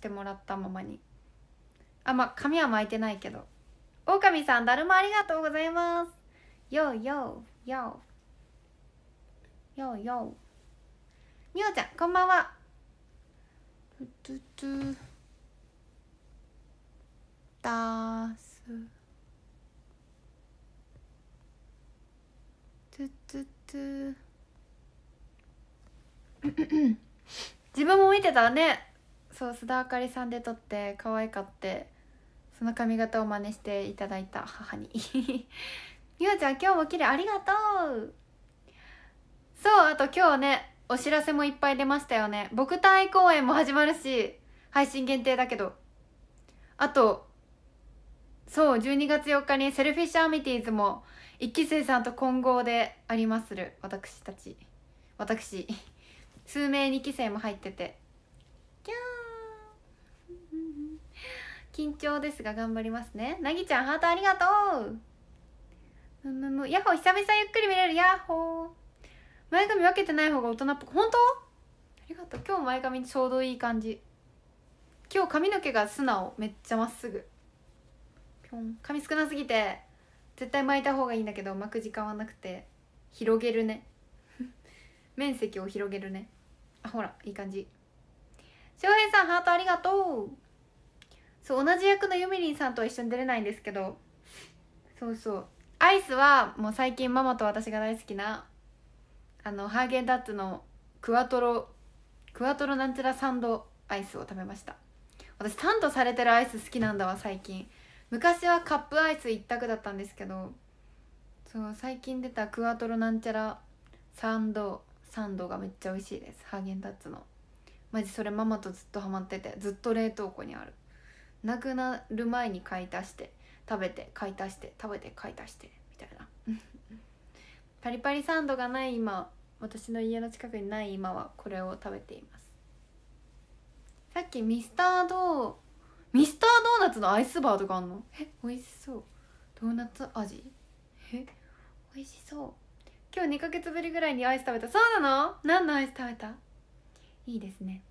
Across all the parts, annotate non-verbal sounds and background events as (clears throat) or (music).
してもらったままにあまあ髪は巻いてないけどオオカミさんだるまありがとうございますようようようようようみおちゃんこんばんはトゥトゥだすトゥトゥトゥ自分も見てたねそう須田あかりさんで撮って可愛かってその髪型を真似していただいた母に (laughs) ゆうちゃん今日も綺麗ありがとうそうあと今日ねお知らせもいっぱい出ましたよね僕単位公演も始まるし配信限定だけどあとそう12月4日にセルフィッシュアミティーズも一期生さんと混合でありまする私たち私数名2期生も入ってて緊張ですが頑張りますねなぎちゃんハートありがとうむむむやっほ久々ゆっくり見れるやっほー前髪分けてない方が大人っぽく本当ありがとう今日前髪ちょうどいい感じ今日髪の毛が素直めっちゃまっすぐぴょん髪少なすぎて絶対巻いた方がいいんだけど巻く時間はなくて広げるね (laughs) 面積を広げるねあほらいい感じ翔平さんハートありがとうそう同じ役のユミリンさんとは一緒に出れないんですけどそうそうアイスはもう最近ママと私が大好きなあのハーゲンダッツのクワトロクワトロなんちゃらサンドアイスを食べました私サンドされてるアイス好きなんだわ最近昔はカップアイス一択だったんですけどそう最近出たクワトロなんちゃらサンドサンドがめっちゃ美味しいですハーゲンダッツのマジそれママとずっとハマっててずっと冷凍庫にあるなくなる前に買い足して食べて買い足して食べて買い足してみたいな (laughs) パリパリサンドがない今私の家の近くにない今はこれを食べていますさっきミスタードーミスタードーナツのアイスバーとかあんのえ美味しそうドーナツ味え美味しそう今日2ヶ月ぶりぐらいにアイス食べたそうなの何のアイス食べたいいですね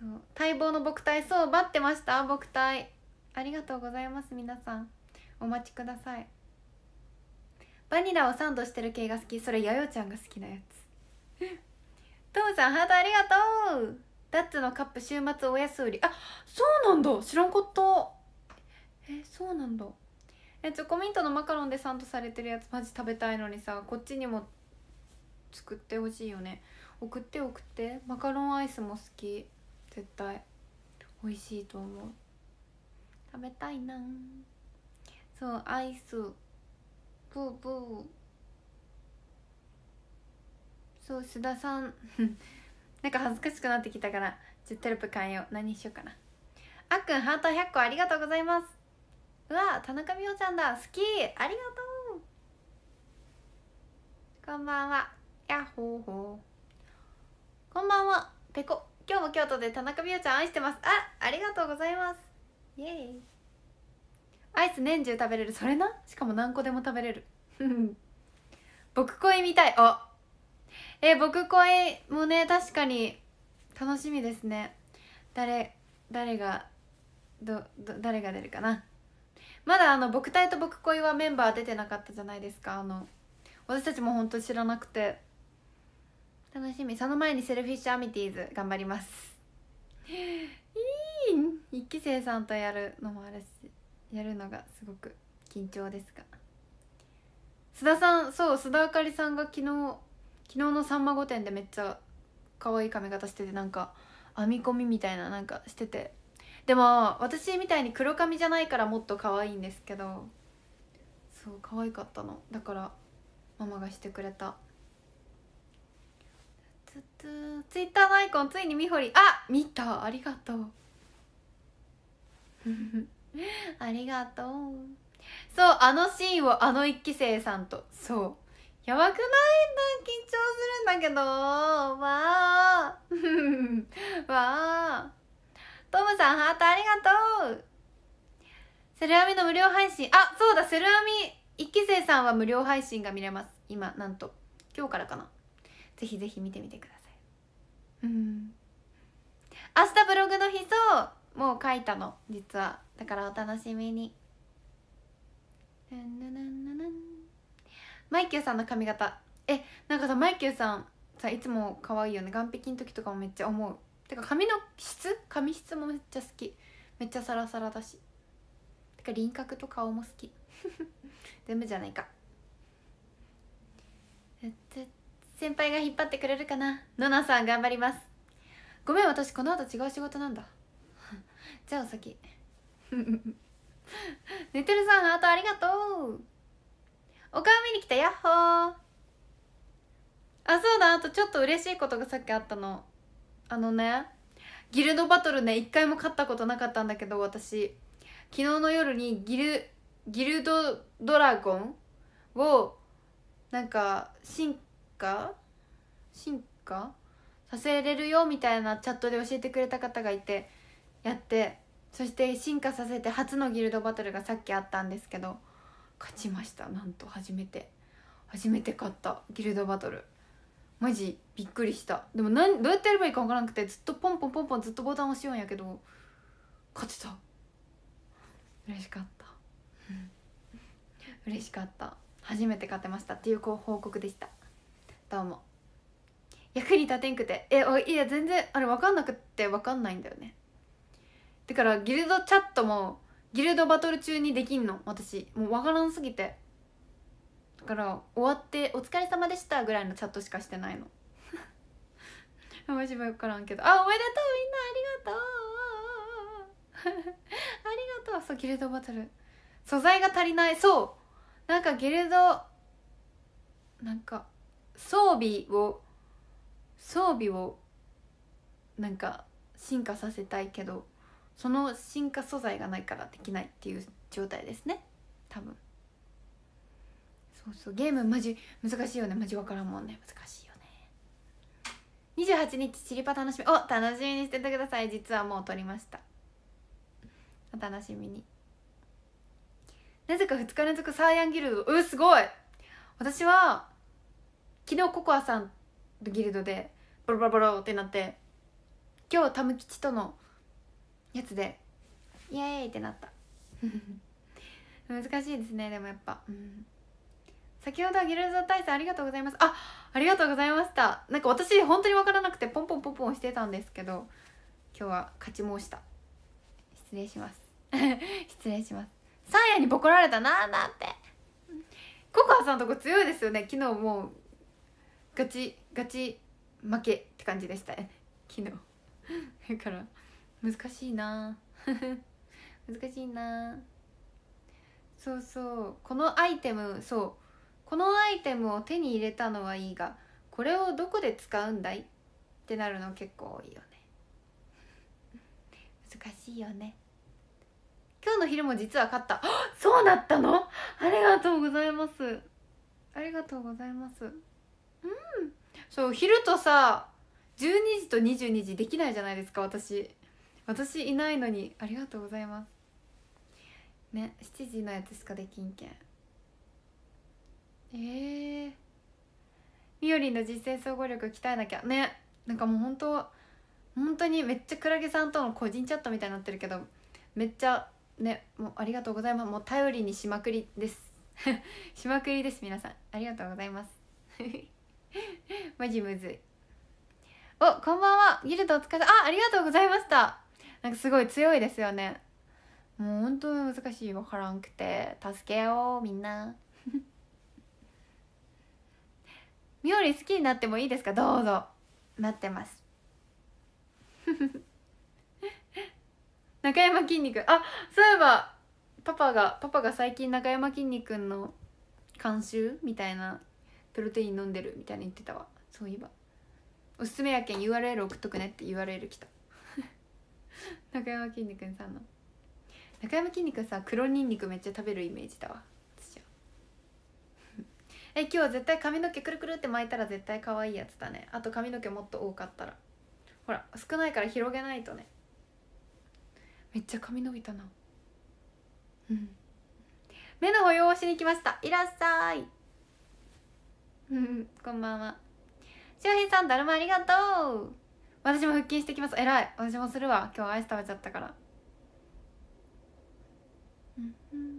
そう待望の僕体そう待ってました僕体ありがとうございます皆さんお待ちくださいバニラをサンドしてる系が好きそれやよちゃんが好きなやつトムさんハートありがとうダッツのカップ週末おやす売りあそうなんだ知らんかったえそうなんだえチョコミントのマカロンでサンドされてるやつマジ食べたいのにさこっちにも作ってほしいよね送って送ってマカロンアイスも好き絶対美味しいと思う食べたいなそうアイスブーブーそう須田さん (laughs) なんか恥ずかしくなってきたからちょっとテロプ変えよう何しようかなあっくんハート100個ありがとうございますうわ田中美穂ちゃんだ好きありがとうこんばんはやっほーほーこんばんはぺこ今日も京都で田中美桜ちゃん愛してますあありがとうございますイエーイアイス年中食べれるそれなしかも何個でも食べれる僕恋みたいおえ僕恋もね確かに楽しみですね誰誰がどど誰が出るかなまだあの僕隊と僕恋はメンバー出てなかったじゃないですかあの私たちも本当知らなくて楽しみその前にセルフィッシュアミティーズ頑張りますいい一期生さんとやるのもあるしやるのがすごく緊張ですが須田さんそう須田あかりさんが昨日昨日の「さんま御殿」でめっちゃ可愛い髪型しててなんか編み込みみたいななんかしててでも私みたいに黒髪じゃないからもっと可愛いんですけどそう可愛かったのだからママがしてくれたツツツイッターのアイコンついにみほりあ見たありがとう (laughs) ありがとうそうあのシーンをあの一期生さんとそうやばくないんだ緊張するんだけどわー (laughs) わートムさんハートありがとうセルアミの無料配信あそうだセルアミ一期生さんは無料配信が見れます今なんと今日からかなぜひぜひ見てみてくださいうん明日ブログの日そうもう書いたの実はだからお楽しみにマイキューさんの髪型えなんかさマイキューさんさいつも可愛いよね岸壁の時とかもめっちゃ思うてか髪の質髪質もめっちゃ好きめっちゃサラサラだしてか輪郭と顔も好き (laughs) 全部じゃないか絶対先輩が引っ張ってくれるかなノナさん頑張りますごめん私この後違う仕事なんだ (laughs) じゃあお先 (laughs) 寝てるさんハートありがとうお顔見に来たやっほーあそうだあとちょっと嬉しいことがさっきあったのあのねギルドバトルね一回も勝ったことなかったんだけど私昨日の夜にギルギルドドラゴンをなんか進化進化させれるよみたいなチャットで教えてくれた方がいてやってそして進化させて初のギルドバトルがさっきあったんですけど勝ちましたなんと初めて初めて勝ったギルドバトルマジびっくりしたでもなんどうやってやればいいか分からなくてずっとポンポンポンポンずっとボタン押しようんやけど勝てた嬉しかった嬉しかった初めて勝てましたっていう報告でしたどうも役に立てんくてえおいや全然あれ分かんなくって分かんないんだよねだからギルドチャットもギルドバトル中にできんの私もう分からんすぎてだから終わって「お疲れ様でした」ぐらいのチャットしかしてないのマジ分からんけどあおめでとうみんなありがとう (laughs) ありがとうそうギルドバトル素材が足りないそうなんかギルドなんか装備を装備をなんか進化させたいけどその進化素材がないからできないっていう状態ですね多分そうそうゲームマジ難しいよねマジ分からんもんね難しいよね28日チリパ楽しみお楽しみにしててください実はもう撮りましたお楽しみになぜか2日連続サーヤンギルドうすごい私は昨日ココアさんのギルドでボロボロボロってなって今日タム吉とのやつでイエーイってなった (laughs) 難しいですねでもやっぱ、うん、先ほどはギルド大佐ありがとうございますあありがとうございましたなんか私本当に分からなくてポンポンポンポンしてたんですけど今日は勝ち申した失礼します (laughs) 失礼しますサーヤにボコられたなーなんてココアさんとこ強いですよね昨日もうガチガチ負けって感じでした (laughs) 昨日 (laughs) だから難しいな (laughs) 難しいなそうそうこのアイテムそうこのアイテムを手に入れたのはいいがこれをどこで使うんだいってなるの結構多いよね難しいよね今日の昼も実は勝った (gasps) そうなったのありがとうございますありがとうございますうんそう昼とさ12時と22時できないじゃないですか私私いないのにありがとうございますね7時のやつしかできんけんえー、みおりんの実践総合力鍛えなきゃねなんかもう本当本当にめっちゃクラゲさんとの個人チャットみたいになってるけどめっちゃねもうありがとうございますもう頼りにしまくりです (laughs) しまくりです皆さんありがとうございますマジむずいおこんばんはギルドお疲れあありがとうございましたなんかすごい強いですよねもう本当に難しい分からんくて助けようみんなみおり好きになってもいいですかどうぞ待ってます (laughs) 中山筋肉あそういえばパパがパパが最近中山きんに君の監修みたいなプロテイン飲んでるみたいに言ってたわそういえばおすすめやけん URL 送っとくねって URL 来た (laughs) 中山きんに君さんの中山きんに君さ黒にんにくめっちゃ食べるイメージだわ私は (laughs) え今日絶対髪の毛くるくるって巻いたら絶対可愛いやつだねあと髪の毛もっと多かったらほら少ないから広げないとねめっちゃ髪伸びたなうん目の保養をしに来ましたいらっしゃい (laughs) こんばんは翔平さんだるまありがとう私も腹筋してきます偉い私もするわ今日アイス食べちゃったから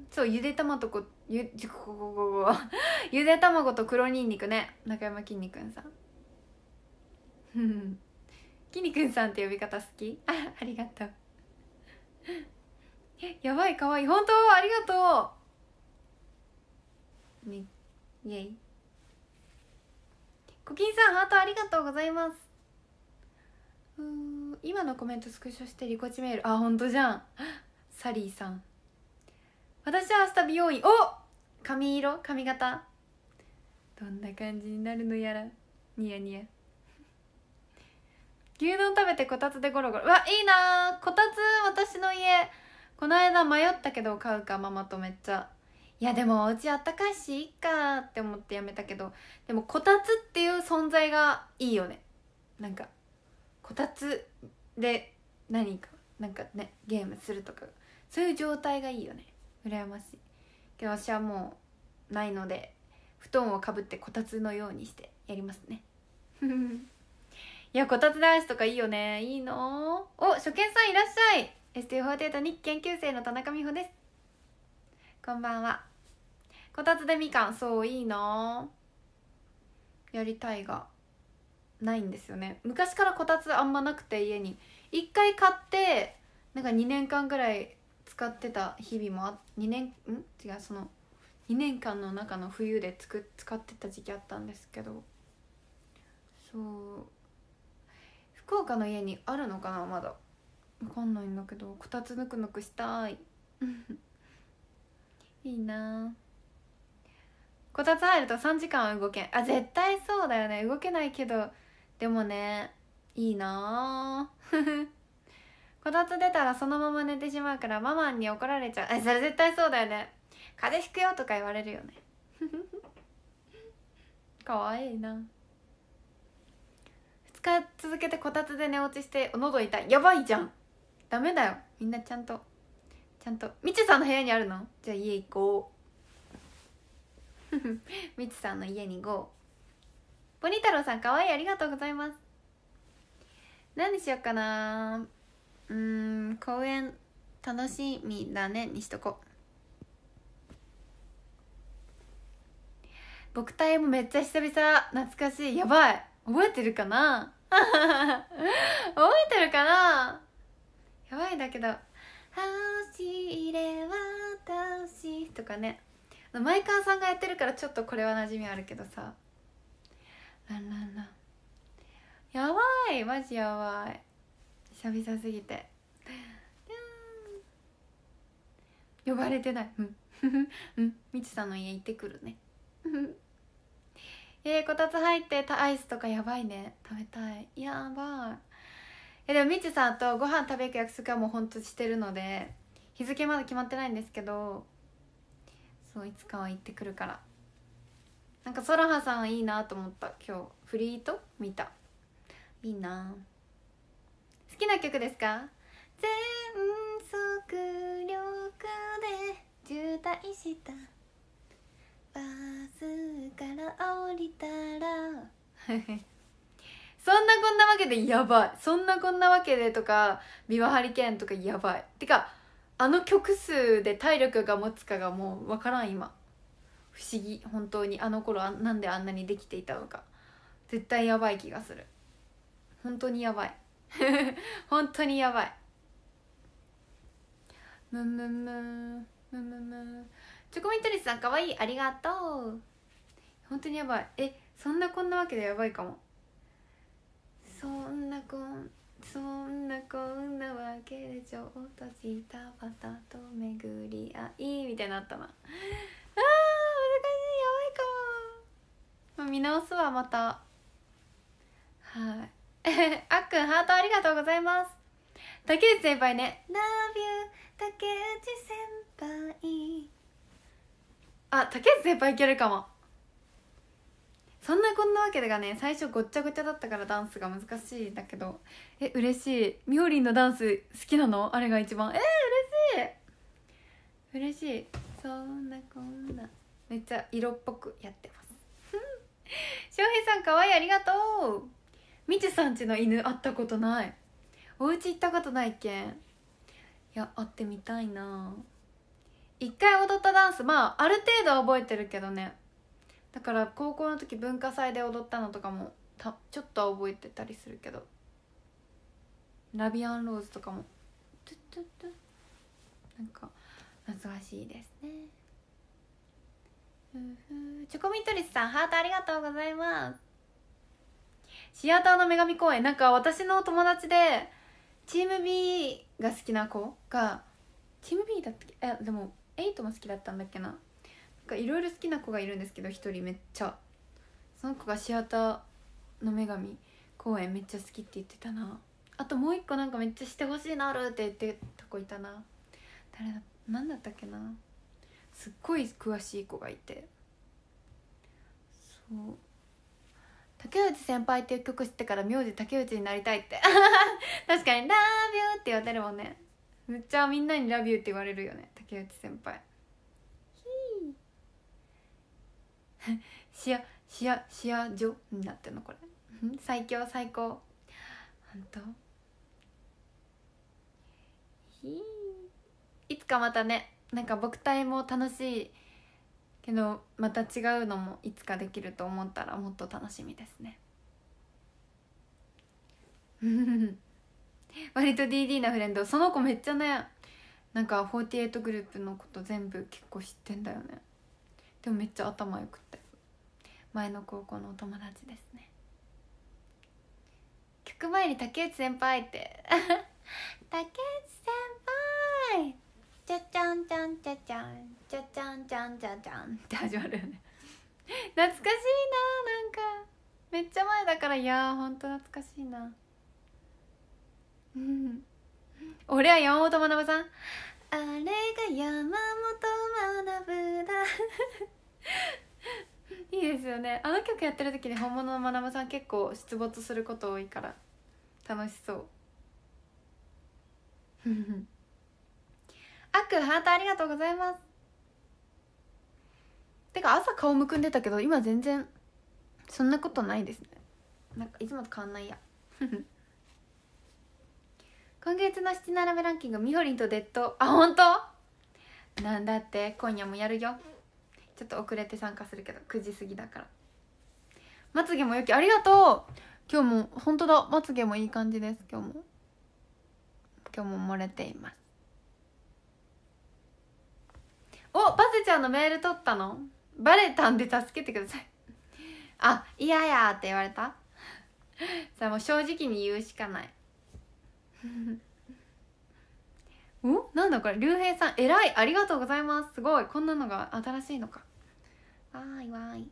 そうゆで卵とこゆここここゆで卵と黒にんにくね中山きんに君さん (laughs) きんに君さんって呼び方好き (laughs) ありがとうやばいかわいい本当ありがとうねイェイコキンさんハートありがとうございますうん今のコメントスクショしてリコチメールあ本当じゃんサリーさん私は明日美容院お髪色髪型どんな感じになるのやらニヤニヤ牛丼食べてこたつでゴロゴロわいいなこたつ私の家この間迷ったけど買うかママとめっちゃいやでもうちあったかいしいいかって思ってやめたけどでもこたつっていう存在がいいよねなんかこたつで何かなんかねゲームするとかそういう状態がいいよね羨ましいけど私はもうないので布団をかぶってこたつのようにしてやりますね (laughs) いやこたつダンスとかいいよねいいのお初見さんいらっしゃい s t 4 8日研究生の田中美穂ですこんばんはこたつでみかんそういいなやりたいがないんですよね昔からこたつあんまなくて家に一回買ってなんか2年間ぐらい使ってた日々もあ2年ん違うその2年間の中の冬でつく使ってた時期あったんですけどそう福岡の家にあるのかなまだ分かんないんだけどこたつぬくぬくしたい (laughs) いいなこたつ入ると3時間は動けんあ絶対そうだよね動けないけどでもねいいなこたつ出たらそのまま寝てしまうからママに怒られちゃうえそれ絶対そうだよね風邪ひくよとか言われるよねかわいいな2日続けてこたつで寝落ちして喉痛いやばいじゃんダメだよみんなちゃんとちゃんとみちさんの部屋にあるのじゃあ家行こうみ (laughs) つさんの家にーポニ太郎さんかわいいありがとうございます何にしようかなうん公園楽しみだねにしとこ僕隊もめっちゃ久々懐かしいやばい覚えてるかな (laughs) 覚えてるかなやばいだけど「走れ私」とかね前川さんがやってるからちょっとこれは馴染みあるけどさランランランやばいマジやばい久々すぎて呼ばれてないうん (laughs) うんみちさんの家行ってくるね (laughs) えー、こたつ入ってアイスとかやばいね食べたいやばいえでもみちさんとご飯食べ行く約束はもうほんとしてるので日付まだ決まってないんですけどそういつかは行ってくるからなんかそらはさんいいなと思った今日フリート見たいいな好きな曲ですか全速力で渋滞したバスから降りたら (laughs) そんなこんなわけでやばいそんなこんなわけでとかビワハリケーンとかやばいてかあの曲数で体力が持つかがもう分からん今不思議本当にあの頃あなんであんなにできていたのか絶対やばい気がする本当にやばい (laughs) 本当にやばいむむむむむむチョコミントリスさんかわいいありがとう本当にやばいえそんなこんなわけでやばいかもそんなこんそんなこんなわけでちょっとしたバタと巡り合いみたいになったなあー難しいやばいかも、ま見直すわまたはいあっくんハートありがとうございます竹内先輩ね Love you 竹内先輩あ竹内先輩いけるかもそんなこんなわけがね最初ごっちゃごちゃだったからダンスが難しいだけどえ嬉しいみおりんのダンス好きなのあれが一番えー、嬉しい嬉しいそんなこんなめっちゃ色っぽくやってます (laughs) 翔平さんかわいいありがとうみちさんちの犬会ったことないお家行ったことないけんいや会ってみたいな一回踊ったダンスまあある程度は覚えてるけどねだから高校の時文化祭で踊ったのとかもたちょっとは覚えてたりするけどラビアンローズとかもトゥトゥトゥなんか懐かしいですねチョコミントリスさんハートありがとうございますシアターの女神公演なんか私の友達でチーム B が好きな子がチーム B だったっけえでもエイトも好きだったんだっけなかいろいろ好きな子がいるんですけど一人めっちゃその子がシアターの女神公演めっちゃ好きって言ってたなあともう一個なんかめっちゃしてほしいなあるって言ってた子いたな誰だ何だったっけなすっごい詳しい子がいてそう竹内先輩っていう曲知ってから名字竹内になりたいって (laughs) 確かに「ラビュー」って言われるもんねめっちゃみんなに「ラビュー」って言われるよね竹内先輩しやしやしやじょになってるのこれ最強最高ほんといつかまたねなんか僕隊も楽しいけどまた違うのもいつかできると思ったらもっと楽しみですね (laughs) 割と DD なフレンドその子めっちゃねなんか48グループのこと全部結構知ってんだよねでもめっちゃ頭よく前の高校のお友達ですね曲前に竹内先輩って (laughs) 竹内先輩ちゃちゃんちゃんちゃちゃんちゃちゃんちゃんちゃちゃんって始まるよね懐かしいななんかめっちゃ前だからいやーほんと懐かしいなうん (laughs) 俺は山本学さんあれが山本学だ (laughs) ですよねあの曲やってる時に本物のまなぶさん結構出没すること多いから楽しそう (laughs) あくハートありがとうございますてか朝顔むくんでたけど今全然そんなことないですねなんかいつもと変わんないや (laughs) 今月の七並べランキングみほりんとデッドあ本当なんだって今夜もやるよちょっと遅れて参加するけど9時過ぎだからまつげもよきありがとう今日も本当だまつげもいい感じです今日も今日も漏れていますおバズちゃんのメール取ったのバレたんで助けてください (laughs) あいややって言われたさあ (laughs) もう正直に言うしかない (laughs) おなんだこれ竜兵さん偉いありがとうございますすごいこんなのが新しいのかわーいわーい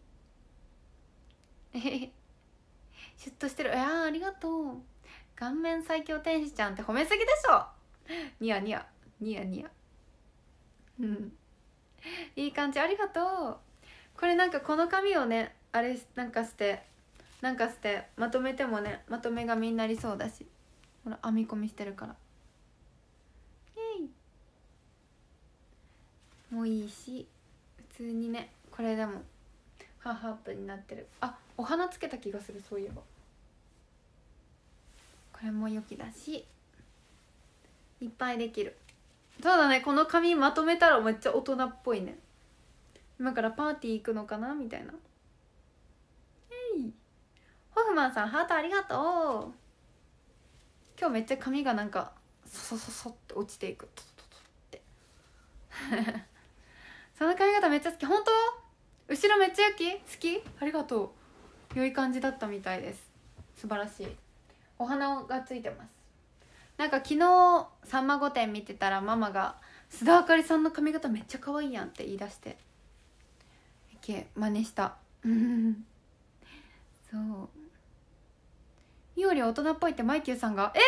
えへへシュッとしてるいやありがとう顔面最強天使ちゃんって褒めすぎでしょニヤニヤニヤニヤうんいい感じありがとうこれなんかこの紙をねあれなんかしてなんかしてまとめてもねまとめ紙になりそうだしほら編み込みしてるからイエイもういいし普通にねこれでもハーハープになってるあお花つけた気がするそういえばこれも良きだしいっぱいできるそうだねこの髪まとめたらめっちゃ大人っぽいね今からパーティー行くのかなみたいなえいホフマンさんハートありがとう今日めっちゃ髪がなんかそそそそって落ちていくトトトトって (laughs) その髪型めっちゃ好き本当後ろめっちゃ焼き好きありがとう良い感じだったみたいです素晴らしいお花がついてますなんか昨日「さんま御殿」見てたらママが「須田あかりさんの髪型めっちゃ可愛いやん」って言い出していけ真似した (laughs) そういおり大人っぽいってマイキューさんがえ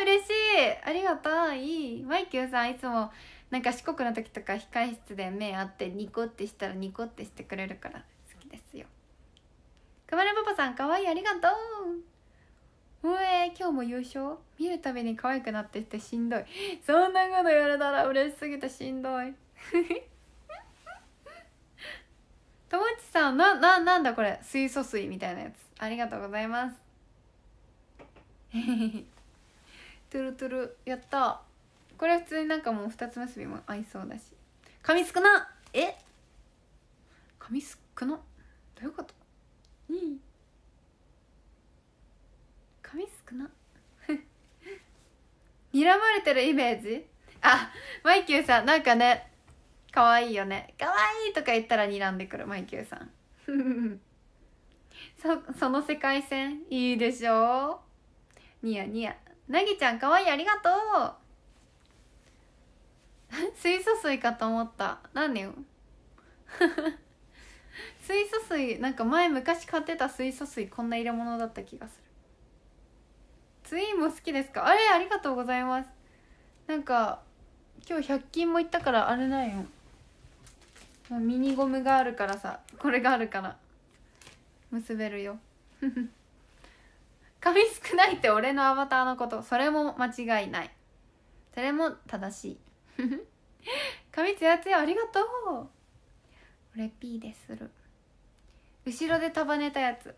えー、嬉しいありがたいマイキューさんいつもなんか四国の時とか控室で目合ってニコってしたらニコってしてくれるから好きですよま野パパさんかわいいありがとううえ今日も優勝見るたびに可愛くなってきてしんどいそんなこと言われたら嬉しすぎてしんどい (laughs) 友もさんなななんだこれ水素水みたいなやつありがとうございます (laughs) トゥルトゥルやったこれは普通になんかもう二つ結びも合いそうだし髪少なえ髪少などういうことうん髪少な (laughs) 睨まれてるイメージあマイキューさんなんかね可愛いよね可愛いとか言ったら睨んでくるマイキューさん (laughs) そその世界線いいでしょニヤニヤなぎちゃん可愛いありがとう水素水かと思った何よ (laughs) 水素水なんか前昔買ってた水素水こんな入れ物だった気がするツインも好きですかあれありがとうございますなんか今日100均も行ったからあれなんよミニゴムがあるからさこれがあるから結べるよ髪 (laughs) 少ないって俺のアバターのことそれも間違いないそれも正しい (laughs) 髪ツヤツヤありがとうこれ P でする後ろで束ねたやつ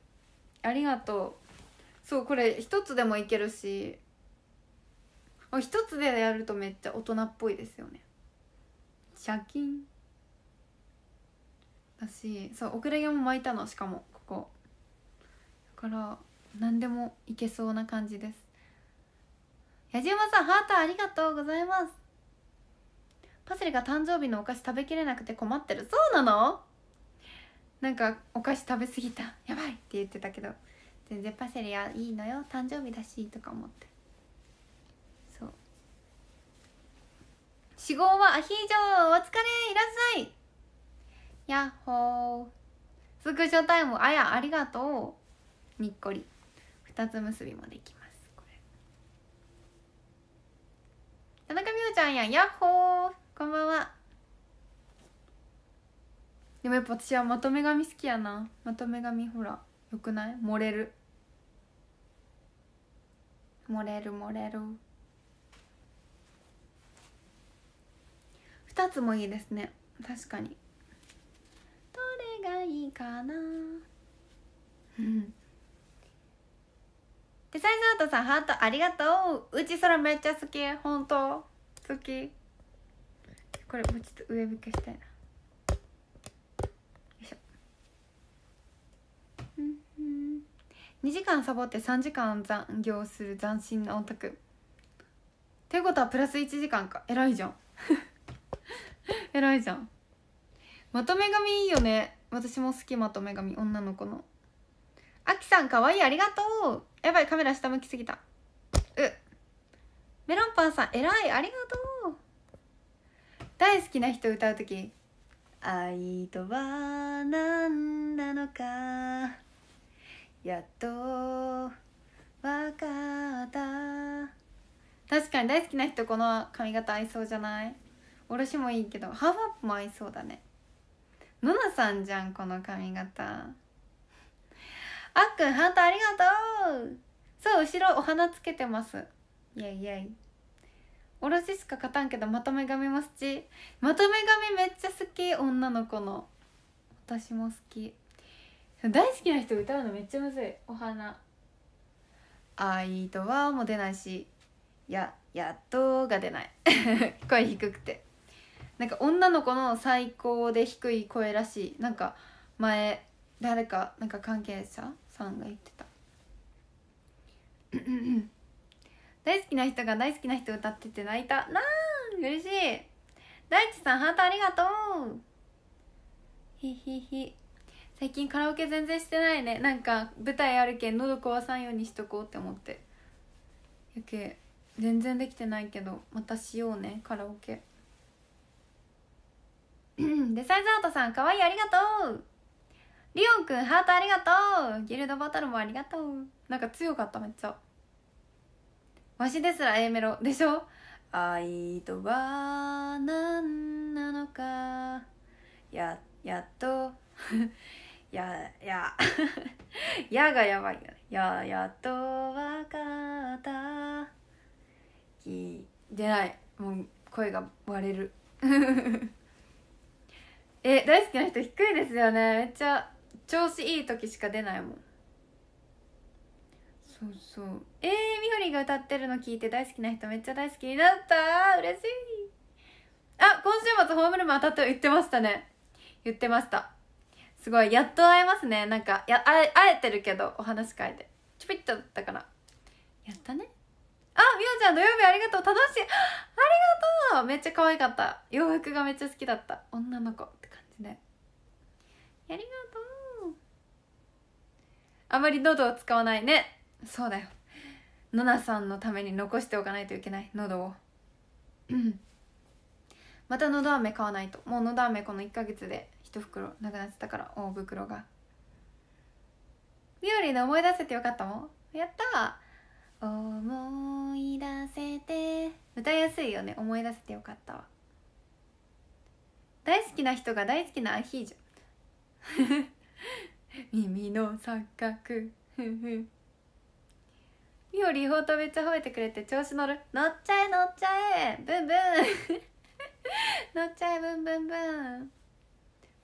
ありがとうそうこれ一つでもいけるし一つでやるとめっちゃ大人っぽいですよねシャキンだしそう遅れ毛も巻いたのしかもここだから何でもいけそうな感じです矢島さんハートありがとうございますパセリが誕生日のお菓子食べきれなくて困ってるそうなのなんかお菓子食べ過ぎたやばいって言ってたけど全然パセリはいいのよ誕生日だしとか思ってそう四号はアヒージョお疲れいらっしゃいやっほースクショタイムあやありがとうにっこり二つ結びもできますこれ田中美桜ちゃんやヤやっほーこんばんはでもやっぱ私はまとめ髪好きやなまとめ髪ほらよくない漏れる漏れる漏れる2つもいいですね確かにどれがいいかなうデザインアートさんハートありがとううち空めっちゃ好き本当好きこれもうちょっと上向けしたいなよいしょ2時間サボって3時間残業する斬新なオタクということはプラス1時間か偉いじゃん (laughs) 偉いじゃんまとめ髪いいよね私も好きまとめ髪女の子のあきさんかわいいありがとうやばいカメラ下向きすぎたうメロンパンさん偉いありがとう大好きな人歌う時「愛とは何なのかやっと分かった」確かに大好きな人この髪型合いそうじゃないおろしもいいけどハーフアップも合いそうだねノナさんじゃんこの髪型あっくんハートありがとうそう後ろお花つけてますイェイイェイおろししか勝たんけどまとめ髪も好きまとめ髪めっちゃ好き女の子の私も好き大好きな人歌うのめっちゃむずいお花愛とはも出ないしややっとが出ない (laughs) 声低くてなんか女の子の最高で低い声らしいなんか前誰かなんか関係者さんが言ってた大好きな人が大好きな人歌ってて泣いたなあ嬉しい大地さんハートありがとうひひひ最近カラオケ全然してないねなんか舞台あるけん喉壊さんようにしとこうって思ってやけ全然できてないけどまたしようねカラオケデ (clears throat) サイズアートさんかわいいありがとうリオンくんハートありがとうギルドバトルもありがとうなんか強かっためっちゃわしですら A メロでしょ愛とは何なのかややっと (laughs) やや (laughs) やがやばいよややっとわかったき出ないもう声が割れる (laughs) え大好きな人低いですよねめっちゃ調子いい時しか出ないもんそうそうえー、みほりが歌ってるの聞いて大好きな人めっちゃ大好きになった嬉しいあ今週末ホームルーム当たって言ってましたね言ってましたすごいやっと会えますねなんかや会えてるけどお話し会でちょびっとだったからやったねあみほちゃん土曜日ありがとう楽しいありがとうめっちゃ可愛かった洋服がめっちゃ好きだった女の子って感じでありがとうあまり喉を使わないねそうだよノナさんのために残しておかないといけない喉をうんまたのど飴買わないともうのど飴この1ヶ月で1袋なくなってたから大袋がみおりの思い出せてよかったもんやった思い出せて歌いやすいよね思い出せてよかったわ大好きな人が大好きなアヒージョ (laughs) 耳の錯覚いいリホートめっちゃ褒めてくれて調子乗る乗っちゃえ乗っちゃえブンブン (laughs) 乗っちゃえブンブンブン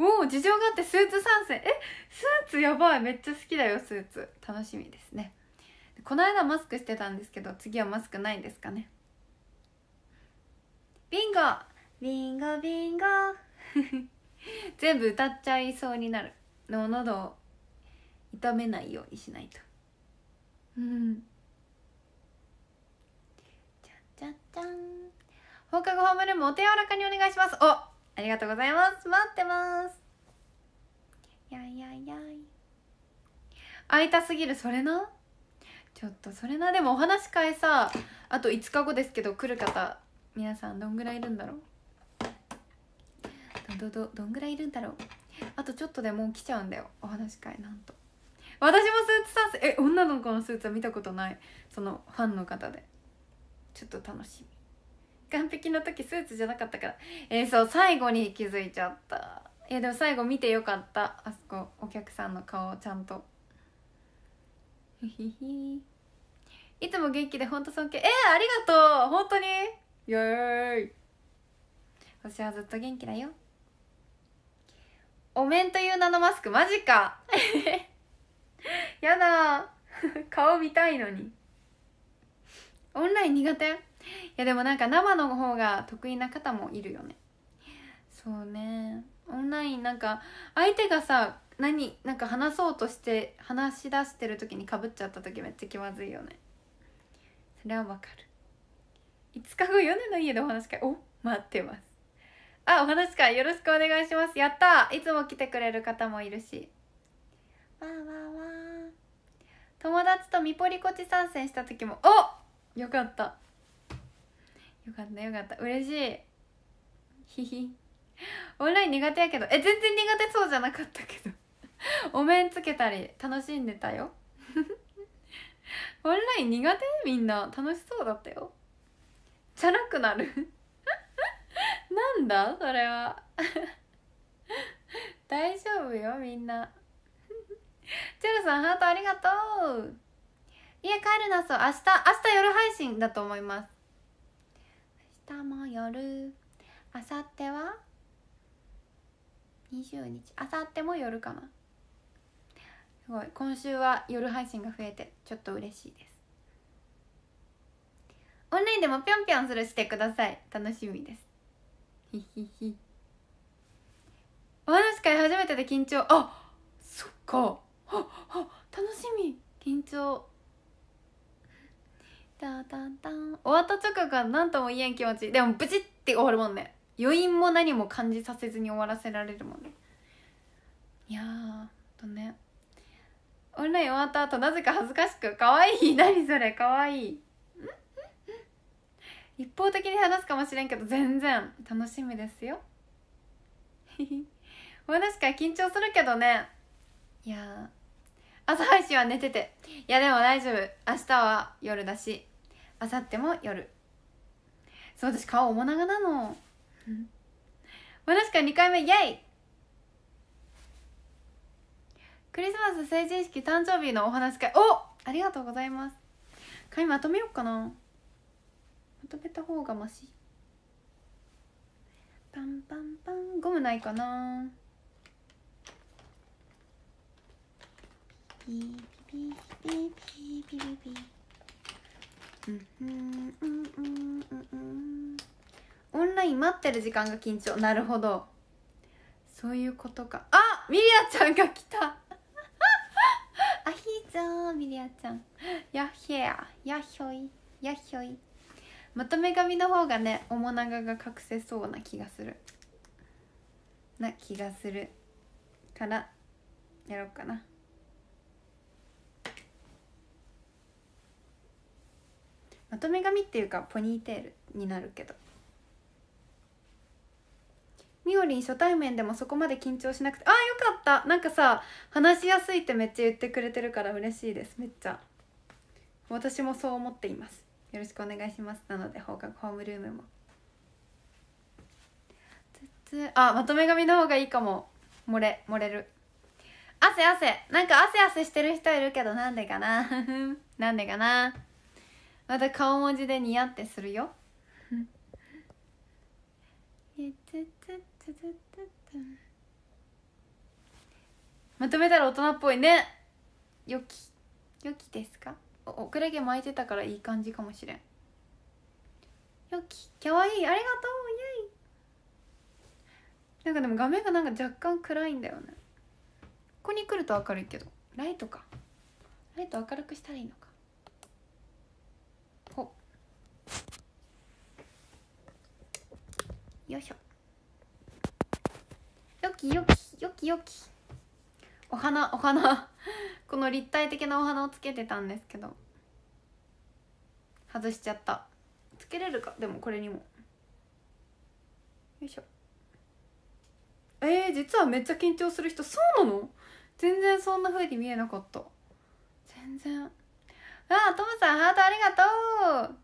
おお事情があってスーツ参戦えスーツやばいめっちゃ好きだよスーツ楽しみですねこの間マスクしてたんですけど次はマスクないんですかねビンゴビンゴビンゴ (laughs) 全部歌っちゃいそうになるの喉を痛めないようにしないとうんじゃじゃん放課後ホームルームお手柔らかにお願いしますおありがとうございます待ってますやいやいやい会いたすぎるそれなちょっとそれなでもお話し会さあと5日後ですけど来る方皆さんどんぐらいいるんだろうどどどどんぐらいいるんだろうあとちょっとでもう来ちゃうんだよお話し会なんと私もスーツさンえ女の子のスーツは見たことないそのファンの方でちょっと楽しみ完璧の時スーツじゃなかったからえー、そう最後に気づいちゃったいやでも最後見てよかったあそこお客さんの顔をちゃんとひひいつも元気でほんと尊敬えー、ありがとう本当にイエーイ私はずっと元気だよお面という名のマスクマジか (laughs) やだ (laughs) 顔見たいのにオンライン苦手いやでもなんか生の方が得意な方もいるよねそうねオンラインなんか相手がさ何なんか話そうとして話し出してる時にかぶっちゃった時めっちゃ気まずいよねそれはわかる5日後ヨネの家でお話会お待ってますあお話会よろしくお願いしますやったいつも来てくれる方もいるしわーわーわー友達とミポリコチ参戦した時もおっよかったよかったよかった嬉しいひひオンライン苦手やけどえ全然苦手そうじゃなかったけど (laughs) お面つけたり楽しんでたよ (laughs) オンライン苦手みんな楽しそうだったよチャラくなる (laughs) なんだそれは大丈夫よみんなチェルさんハートありがとう家帰るなそう明日明日夜配信だと思います明日も夜あさっては20日あさっても夜かなすごい今週は夜配信が増えてちょっと嬉しいですオンラインでもぴょんぴょんするしてください楽しみですひひひお話会初めてで緊張あそっかあ楽しみ緊張タタンタン終わった直後は何とも言えん気持ちでもブチって終わるもんね余韻も何も感じさせずに終わらせられるもんねいやーとねオンライン終わった後なぜか恥ずかしくかわいい (laughs) 何それかわいい一方的に話すかもしれんけど全然楽しみですよ (laughs) お話から緊張するけどねいや朝配信は寝てていやでも大丈夫明日は夜だしあさっても夜そう私顔面長なのまな確か2回目イエイクリスマス成人式誕生日のお話会おありがとうございます紙まとめようかなまとめた方がましパンパンパンゴムないかなピピピピピピピオンライン待ってる時間が緊張なるほどそういうことかあミリアちゃんが来たあひーちゃんミリアちゃんやっひややひょいやひょいまとめ髪の方がね面長が隠せそうな気がするな気がするからやろうかなまとめ髪っていうかポニーテールになるけどみおりん初対面でもそこまで緊張しなくてああよかったなんかさ話しやすいってめっちゃ言ってくれてるから嬉しいですめっちゃ私もそう思っていますよろしくお願いしますなので放課後ホームルームもあまとめ髪の方がいいかも漏れ漏れる汗汗なんか汗汗してる人いるけどなんでかななんでかなまた顔文字で似合ってするよまとめたら大人っぽいねよきよきですかおくれ毛巻いてたからいい感じかもしれんよきかわいいありがとうイエイなんかでも画面がなんか若干暗いんだよねここに来ると明るいけどライトかライト明るくしたらいいのよいしょよきよきよきよきお花お花この立体的なお花をつけてたんですけど外しちゃったつけれるかでもこれにもよいしょえー、実はめっちゃ緊張する人そうなの全然そんなふうに見えなかった全然あトムさんハートありがとう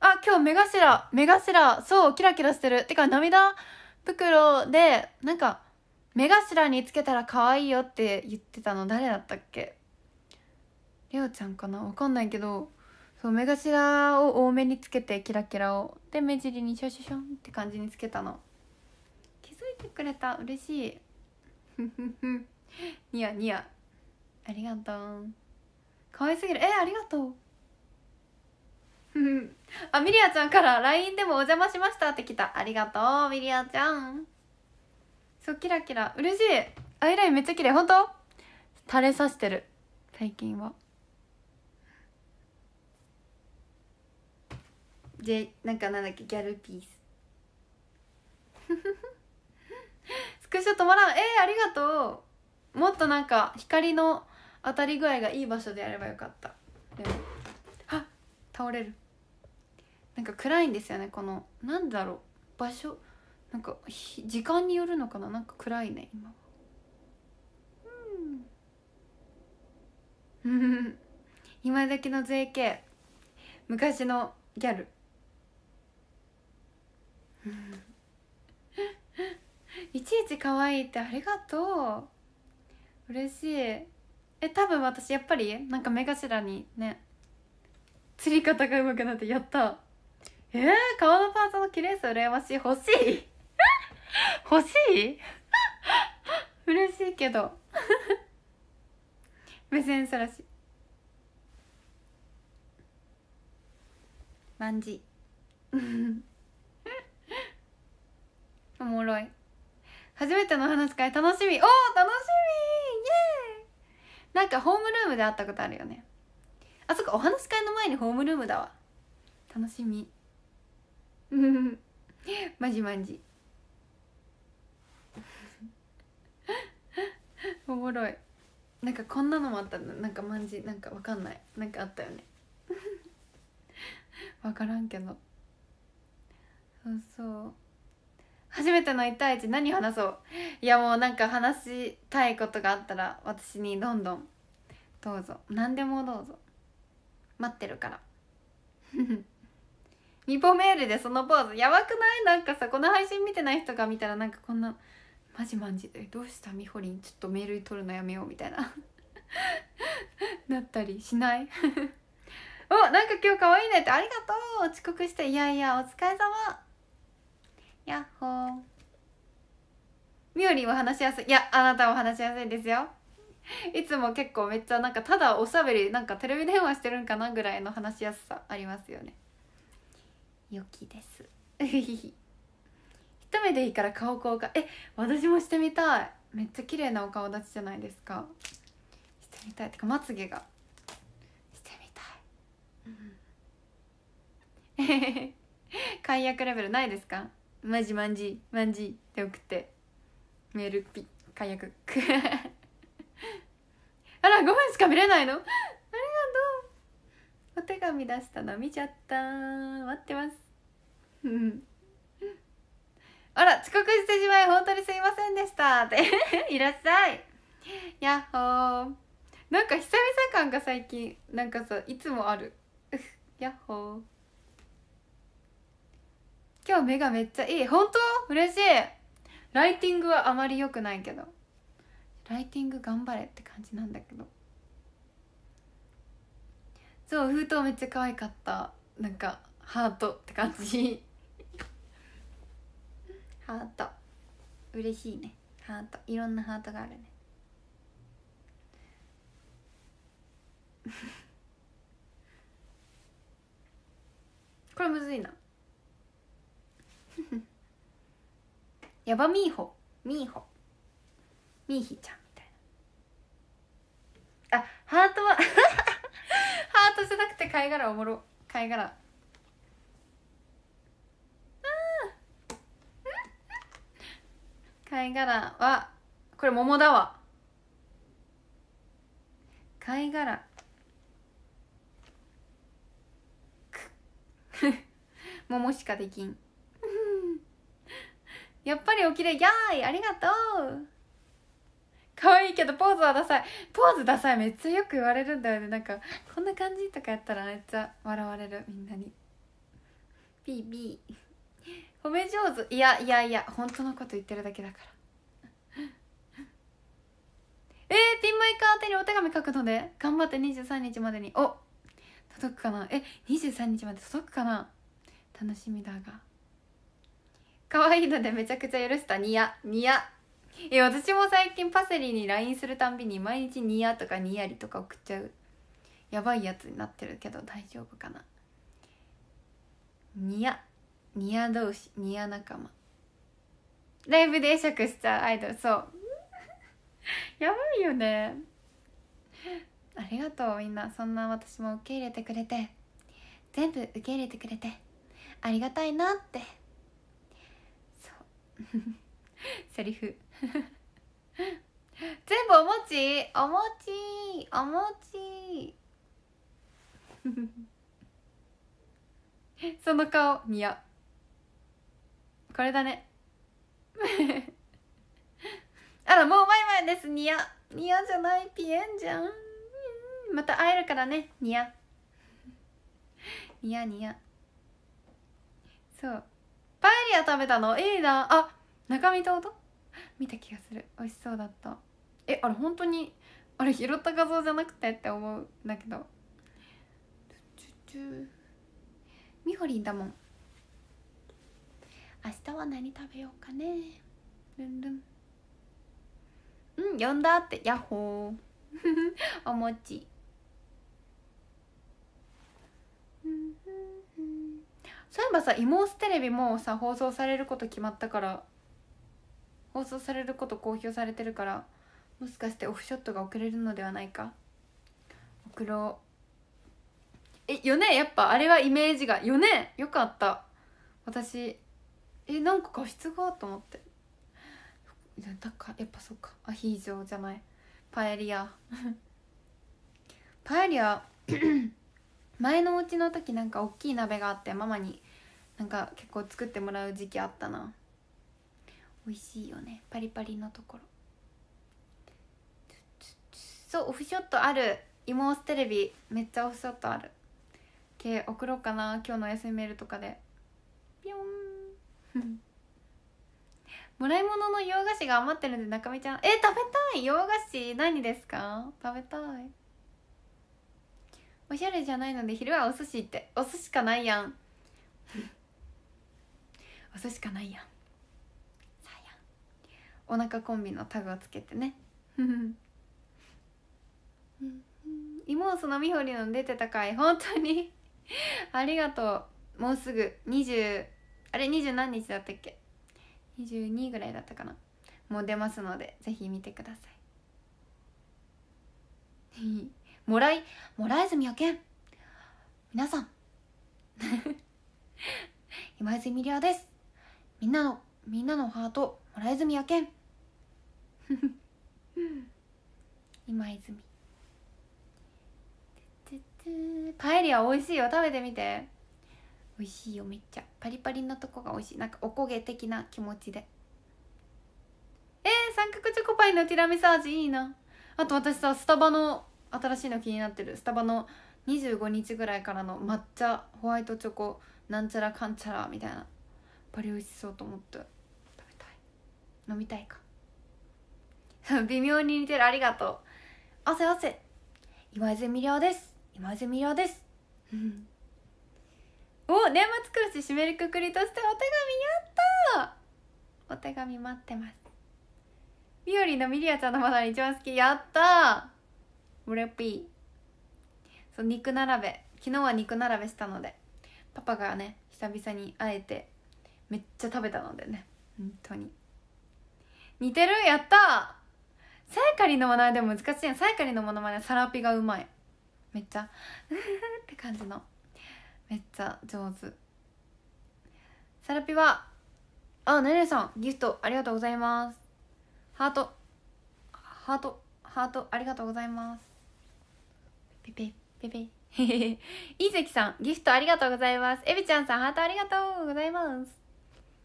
あ、今日目頭、目頭、そう、キラキラしてる。てか、涙袋で、なんか、目頭につけたら可愛いよって言ってたの誰だったっけりょうちゃんかなわかんないけど、そう、目頭を多めにつけて、キラキラを。で、目尻にショショションって感じにつけたの。気づいてくれた。嬉しい。ふふふ。ニヤニヤ。ありがとう。可愛すぎる。えありがとう。あミリアちゃんから LINE でもお邪魔しましたって来たありがとうミリアちゃんそうキラキラ嬉しいアイラインめっちゃ綺麗本当垂れさしてる最近はでなんかなんだっけギャルピース (laughs) スクショ止まらんえー、ありがとうもっとなんか光の当たり具合がいい場所でやればよかったでもあ倒れるなんか暗いんですよねこのなんだろう場所なんか時間によるのかななんか暗いね今はうん (laughs) 今けの JK 昔のギャル (laughs) いちいち可愛いってありがとう嬉しいえ多分私やっぱりなんか目頭にね釣り方が上手くなってやったえー、顔のパーツの綺麗さ羨ましい欲しい (laughs) 欲しい (laughs) 嬉しいけど (laughs) 目線さらしまんじ。おもろい初めての話会楽しみおお楽しみイエーイなんかホームルームで会ったことあるよねあそっかお話会の前にホームルームだわ楽しみマジマジおもろいなんかこんなのもあったなんかマジなんかわかんないなんかあったよね (laughs) わからんけどそうそう初めての一対一何話そういやもうなんか話したいことがあったら私にどんどんどうぞ何でもどうぞ待ってるから (laughs) ニポメールでそのポーズやばくないなんかさこの配信見てない人が見たらなんかこんなマジマジでどうしたみほりんちょっとメール取るのやめようみたいな (laughs) なったりしない (laughs) おなんか今日可愛いねってありがとう遅刻していやいやお疲れ様やっほーみおりんは話しやすいいやあなたは話しやすいですよいつも結構めっちゃなんかただおしゃべりなんかテレビ電話してるんかなぐらいの話しやすさありますよね良きです一目でいいから顔交換え私もしてみたいめっちゃ綺麗なお顔立ちじゃないですかしてみたいてかまつげがしてみたい、うん、解約レベルないですかマジマンジマンジって送ってメールピ解約あら5分しか見れないのお手紙出したの見ちゃった待ってます (laughs) あら遅刻してしまい本当にすいませんでしたって (laughs) いらっしゃいやっほーなんか久々感が最近なんかさいつもあるやっほー今日目がめっちゃいい本当嬉しいライティングはあまり良くないけどライティング頑張れって感じなんだけどそう封筒めっちゃ可愛かったなんかハートって感じ (laughs) ハート嬉しいねハートいろんなハートがあるね (laughs) これむずいな (laughs) やばみーほみーほみーひちゃんみたいなあハートはハートじゃなくて貝殻おもろ貝殻貝殻はこれ桃だわ貝殻桃しかできんやっぱりおきれいギャーイありがとう可愛いけどポーズはダサいポーズダサいめっちゃよく言われるんだよねなんかこんな感じとかやったらめっちゃ笑われるみんなにビービー褒め上手いやいやいや本当のこと言ってるだけだから (laughs) えー、ピンマイカー宛にお手紙書くので頑張って23日までにお届くかなえ23日まで届くかな楽しみだが可愛いのでめちゃくちゃ許したニヤニヤ (laughs) や私も最近パセリに LINE するたんびに毎日「ニヤ」とか「ニヤリ」とか送っちゃうやばいやつになってるけど大丈夫かなニヤニヤ同士ニヤ仲間ライブで会釈しちゃうアイドルそう (laughs) やばいよねありがとうみんなそんな私も受け入れてくれて全部受け入れてくれてありがたいなってそう (laughs) セリフ (laughs) 全部お餅お餅お餅 (laughs) その顔似合うこれだね (laughs) あらもうマイマイです似合う似合うじゃないピエンじゃんまた会えるからね似合う似合う似合うそうパエリア食べたのいいなあ中身とうこ見た気がする美味しそうだったえあれ本当にあれ拾った画像じゃなくてって思うんだけどみほりんだもん明日は何食べようかねルンルンうん呼んだってヤッホー (laughs) お餅そういえばさ「妹テレビ」もさ放送されること決まったから放送されること公表されてるからもしかしてオフショットが送れるのではないか送ろうえよねやっぱあれはイメージがよねよかった私えなんか画質がと思ってだかやっぱそっかアヒージョじゃないパエリア (laughs) パエリア (clears throat) 前のお家の時なんか大きい鍋があってママになんか結構作ってもらう時期あったな美味しいよねパリパリのところそうオフショットあるイモーステレビめっちゃオフショットあるけ送ろうかな今日の休みメールとかでピョンもらい物の洋菓子が余ってるんで中身ちゃんえ食べたい洋菓子何ですか食べたいおしゃれじゃないので昼はお寿司ってお寿司しかないやん (laughs) お寿司しかないやんお腹コンビのタグをつけてね (laughs) 妹のみほりの出てたかい本当にありがとうもうすぐ20あれ20何日だったっけ22ぐらいだったかなもう出ますのでぜひ見てください (laughs) もらいもらいずみよけん皆さん今泉りょうですみんなのみんなのハートもらいずみよけん (laughs) 今泉パエリア美味しいよ食べてみて美味しいよめっちゃパリパリのとこが美味しいなんかおこげ的な気持ちでえー、三角チョコパイのティラミス味いいなあと私さスタバの新しいの気になってるスタバの25日ぐらいからの抹茶ホワイトチョコなんちゃらかんちゃらみたいなパリ美味しそうと思って食べたい飲みたいか (laughs) 微妙に似てるありがとう汗汗今泉亮です今泉亮です (laughs) お年末クラス締めるくくりとしてお手紙やったお手紙待ってますみおりのみりあちゃんのまだ一番好きやったーうれぴーそう肉並べ昨日は肉並べしたのでパパがね久々に会えてめっちゃ食べたのでね本当に似てるやったさやかりのモノマでも難しいやんさやかりのものまねはサラピがうまいめっちゃって感じのめっちゃ上手サラピはあなねさんギフトありがとうございますハートハートハートありがとうございますペペペペいず (laughs) さんギフトありがとうございますえびちゃんさんハートありがとうございます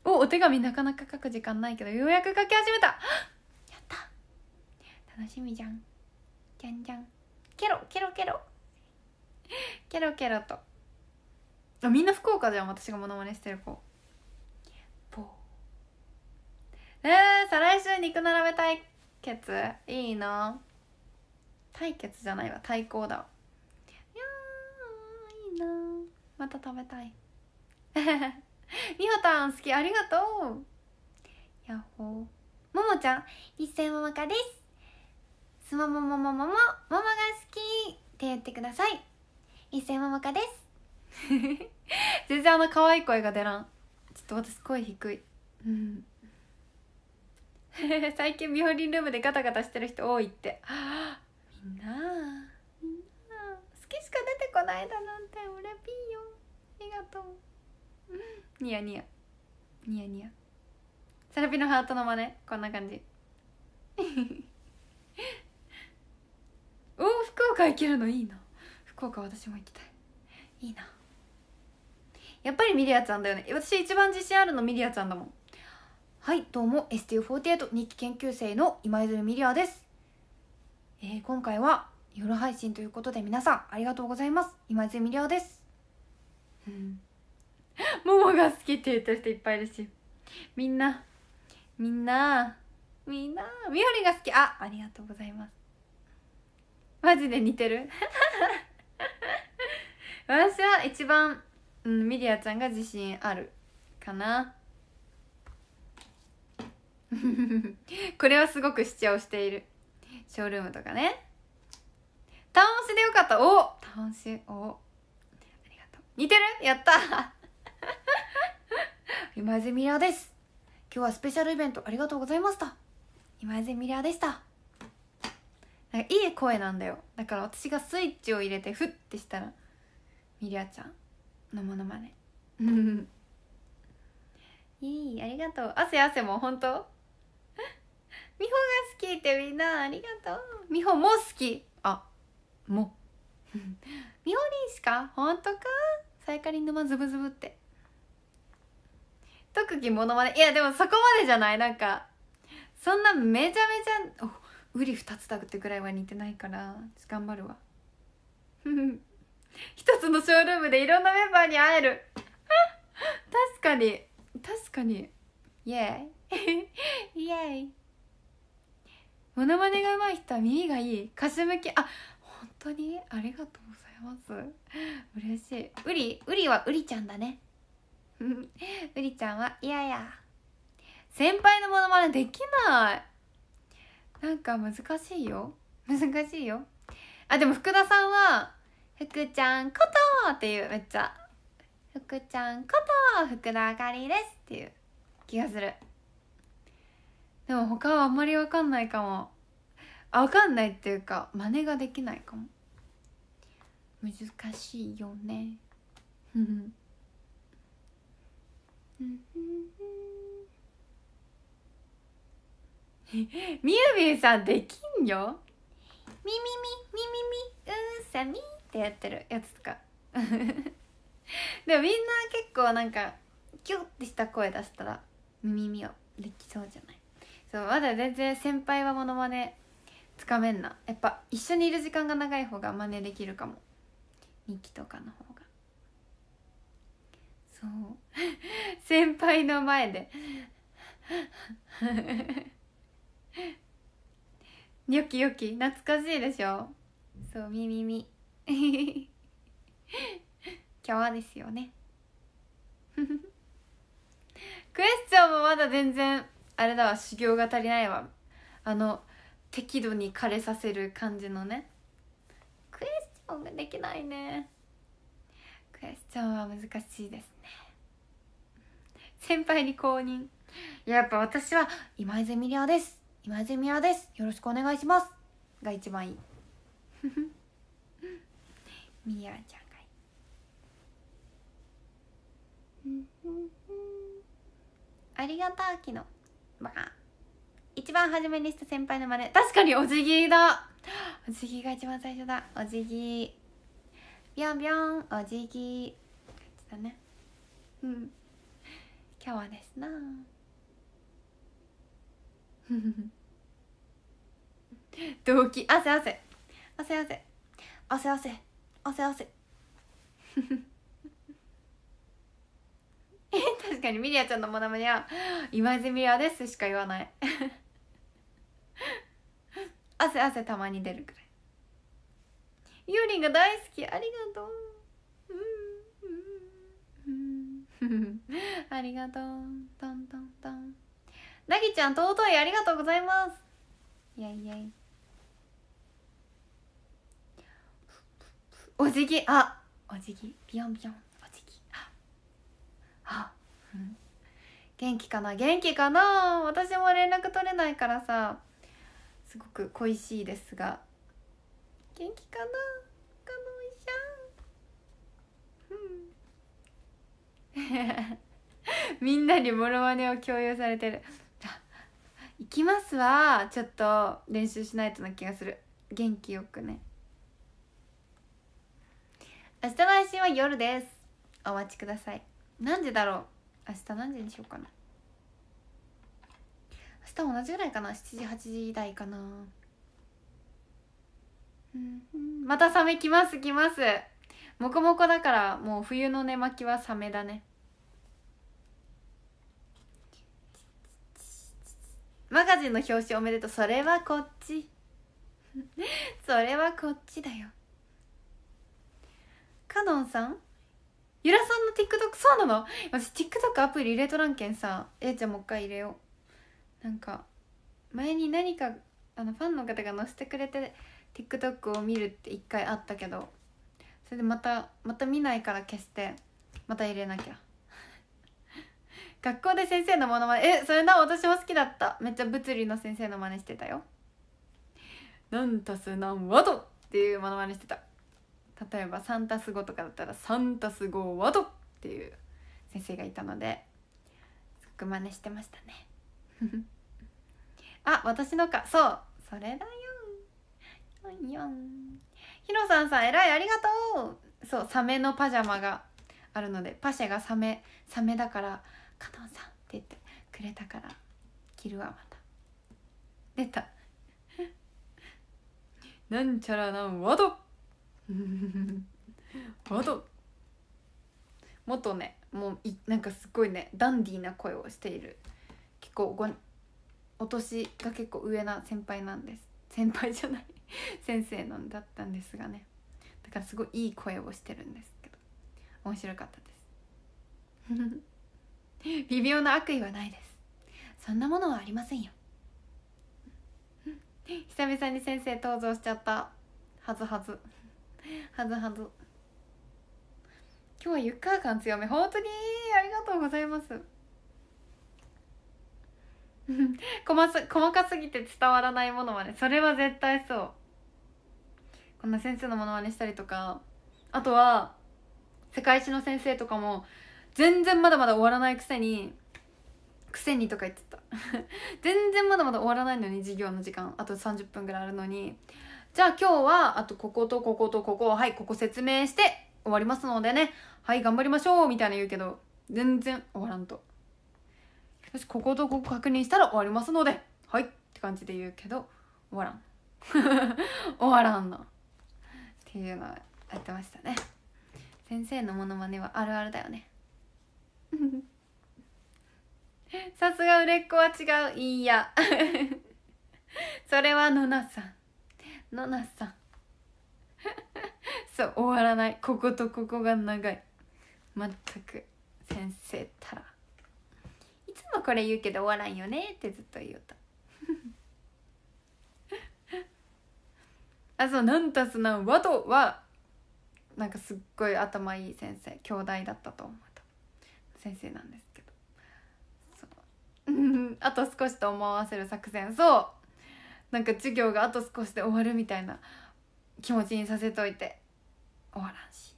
おお手紙なかなか書く時間ないけどようやく書き始めた楽しみじゃんじゃんじゃんケロケロケロ (laughs) ケロケロとあみんな福岡じゃん私がモノマネしてる子ポえー、再来週肉並べ対決いいな対決じゃないわ対抗だいやいいなまた食べたい (laughs) みほたん好きありがとうやっほーももちゃん一斉ももかですすもももももももが好きって言ってください一斉ももかです (laughs) 全然あの可愛い声が出らんちょっと私声低いうん (laughs) 最近ミホリンルームでガタガタしてる人多いってみんな好きしか出てこないだなんて俺ピーよありがとうニヤニヤニヤニヤセラピのハートの真似こんな感じ (laughs) 行けるのいいな福岡私も行きたいいいなやっぱりミリアちゃんだよね私一番自信あるのミリアちゃんだもんはいどうも STU48 日記研究生の今泉ミリアです、えー、今回は夜配信ということで皆さんありがとうございます今泉ミリアですうんももが好きって言ってる人いっぱいいるしみんなみんなみんなみおりが好きあありがとうございますマジで似てる (laughs) 私は一番、うん、ミリアちゃんが自信あるかな (laughs) これはすごく主張しているショールームとかねターンしでよかったおターン押おありがとう似てるやった (laughs) 今泉ミラーです今日はスペシャルイベントありがとうございました今泉ミラーでしたなんかいい声なんだよだから私がスイッチを入れてフッてしたらミリアちゃんのモノマネ (laughs) いいありがとう汗汗も本当美穂が好きってみんなありがとう美穂も好きあも美穂りしか本当かサイカリン沼ズブズブって特技モノマネいやでもそこまでじゃないなんかそんなめちゃめちゃうり二つだってぐらいは似てないから頑張るわ (laughs) 一つのショールームでいろんなメンバーに会える (laughs) 確かに確かにイエーイ (laughs) イエーイモノマネが上手い人は耳がいいかしむきあ本当にありがとうございます嬉しいうりうりはうりちゃんだねうりちゃんはいやいや先輩のモノマネできないなんか難しいよ難しいよあでも福田さんは「福ちゃんこと!」っていうめっちゃ「福ちゃんこと福田あかりです」っていう気がするでも他はあんまり分かんないかもあ分かんないっていうか真似ができないかも難しいよねうんうんみゆびんさんできんよみみみみみみうんさみってやってるやつとか (laughs) でもみんな結構なんかキュッてした声出したら耳みをできそうじゃないそうまだ全然先輩はモノマネつかめんなやっぱ一緒にいる時間が長い方が真似できるかもミキとかの方がそう (laughs) 先輩の前で (laughs) キ (laughs) きョき懐かしいでしょそうみみみキャワですよね (laughs) クエスチョンもまだ全然あれだわ修行が足りないわあの適度に枯れさせる感じのねクエスチョンができないねクエスチョンは難しいですね先輩に公認やっぱ私は今泉涼です今泉屋ですよろしくお願いしますが一番いいみや (laughs) ちゃんがいいありがとうきのまあ一番初めにした先輩の真似確かにお辞儀だお辞儀が一番最初だお辞儀ビョンビョンお辞儀だねうん今日はですな (laughs) 動機汗汗汗汗汗汗汗汗 (laughs) え確かにミリアちゃんのモノマネは「今泉アです」しか言わない (laughs) 汗汗たまに出るくらいゆりんが大好きありがとううんうありがとうトントントンなぎちゃん尊いありがとうございますいやいやいお辞儀あお辞儀ピヨンピヨンお辞儀ああ、うん、元気かな元気かな私も連絡取れないからさすごく恋しいですが元気かなかのいちゃうん (laughs) みんなにモノマネを共有されてる行きますわちょっと練習しないとな気がする元気よくね明日の配信は夜ですお待ちください何時だろう明日何時にしようかな明日同じぐらいかな7時8時台かなうんまたサメ来ます来ますもこもこだからもう冬の寝巻きはサメだねマガジンの表紙おめでとうそれはこっち (laughs) それはこっちだよかのんさんゆらさんの TikTok そうなの私 TikTok アプリ入れとらんけんさえいちゃんもう一回入れようなんか前に何かあのファンの方が載せてくれて TikTok を見るって一回あったけどそれでまたまた見ないから消してまた入れなきゃ学校で先生のものまネえそれな私も好きだっためっちゃ物理の先生の真似してたよ何たす何ワトっていうものまねしてた例えば3たす5とかだったら3たす5ワトっていう先生がいたのですごく真似してましたね (laughs) あ私のかそうそれだよんよひろさんさんえらいありがとうそうサメのパジャマがあるのでパシェがサメサメだからかのんさん」って言ってくれたから着るわまた出た (laughs) なんちゃらなんワドワドもっとねもういなんかすごいねダンディーな声をしている結構ごお年が結構上な先輩なんです先輩じゃない (laughs) 先生なんだったんですがねだからすごいいい声をしてるんですけど面白かったです (laughs) (laughs) 微妙な悪意はないですそんなものはありませんよ (laughs) 久々に先生登場しちゃったはずはず (laughs) はずはず今日はゆっかー感強め本当にありがとうございます細す細かすぎて伝わらないものまねそれは絶対そうこんな先生のものまねしたりとかあとは世界史の先生とかも全然まだまだ終わらないくせにくせにとか言ってた (laughs) 全然まだまだ終わらないのに授業の時間あと30分ぐらいあるのにじゃあ今日はあとこことこことここはいここ説明して終わりますのでねはい頑張りましょうみたいな言うけど全然終わらんとよしこことここ確認したら終わりますのではいって感じで言うけど終わらん (laughs) 終わらんなっていうのはやってましたね先生のモノマネはあるあるだよね (laughs) さすが売れっ子は違ういいや (laughs) それはのなさんのなさん (laughs) そう終わらないこことここが長い全く先生ったらいつもこれ言うけど終わらんよねってずっと言うとあそうなんたすなわとはなんかすっごい頭いい先生兄弟だったと思う先生なんですけどそうあと少しと思わせる作戦そうなんか授業があと少しで終わるみたいな気持ちにさせといて終わらんし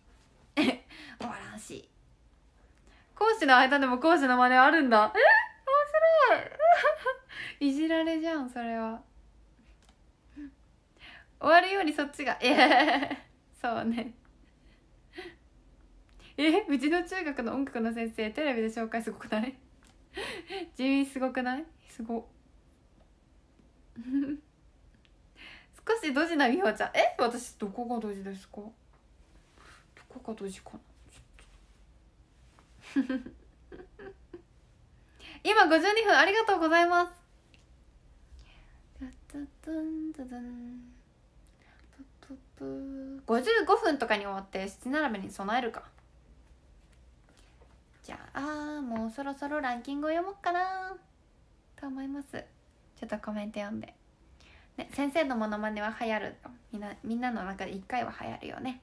(laughs) 終わらんし講師の間でも講師の真似あるんだえ面白い (laughs) いじられじゃんそれは終わるよりそっちが (laughs) そうねえうちの中学の音楽の先生テレビで紹介すごくない人員 (laughs) すごくないすご (laughs) 少しドジな美穂ちゃんえ私どこがドジですかどこがドジかな (laughs) 今52分ありがとうございます55分とかに終わって七並べに備えるかじゃあもうそろそろランキングを読もうかなと思いますちょっとコメント読んで、ね、先生のモノマネは流行るみんなみんなの中で1回は流行るよね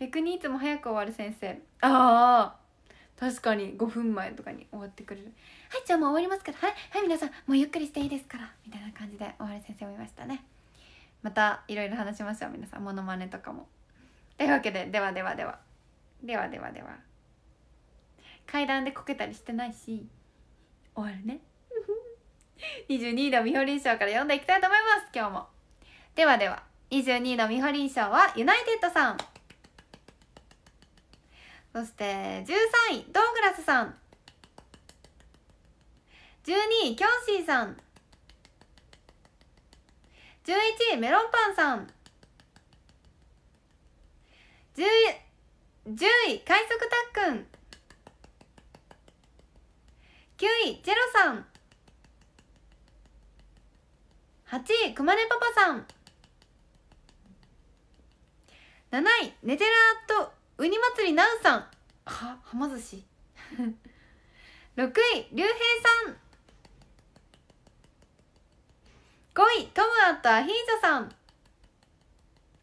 逆にいつも早く終わる先生ああ確かに5分前とかに終わってくれるはいじゃあもう終わりますからはいはい皆さんもうゆっくりしていいですからみたいな感じで終わる先生もいましたねまたいろいろ話しましょ皆さんモノマネとかもというわけでではではではではではでは。階段でこけたりしてないし終わるね22 (laughs) 位のみほりん賞から読んでいきたいと思います今日もではでは22位のみほりん賞はユナイテッドさんそして13位ドーグラスさん12位キョンシーさん11位メロンパンさん 10, 10位海賊たっくん位ジェロさん8位くまねパパさん7位ネテラーとウニ祭りナウさんははま寿司6 (laughs) 位りゅさん5位トムアットアヒージョさん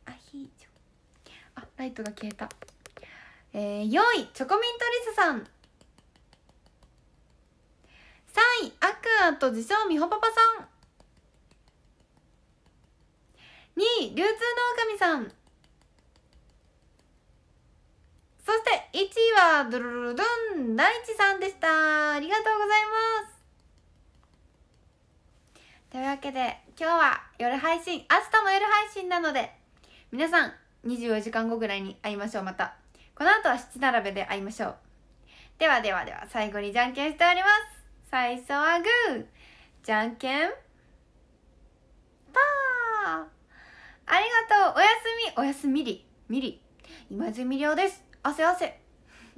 アヒージョあライトが消えた、えー、4位チョコミントリスさん3位、アクアと自称みほパパさん。2位、流通の将さん。そして1位は、ドルルルドン、大地さんでした。ありがとうございます。というわけで、今日は夜配信、明日も夜配信なので、皆さん、24時間後ぐらいに会いましょう、また。この後は七並べで会いましょう。ではではでは、最後にじゃんけんしております。最初はグーじゃんけんパーありがとうおやすみおやすみりみり今泉亮です汗汗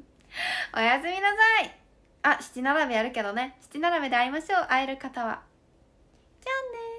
(laughs) おやすみなさいあ七並べやるけどね七並べで会いましょう会える方はじゃあね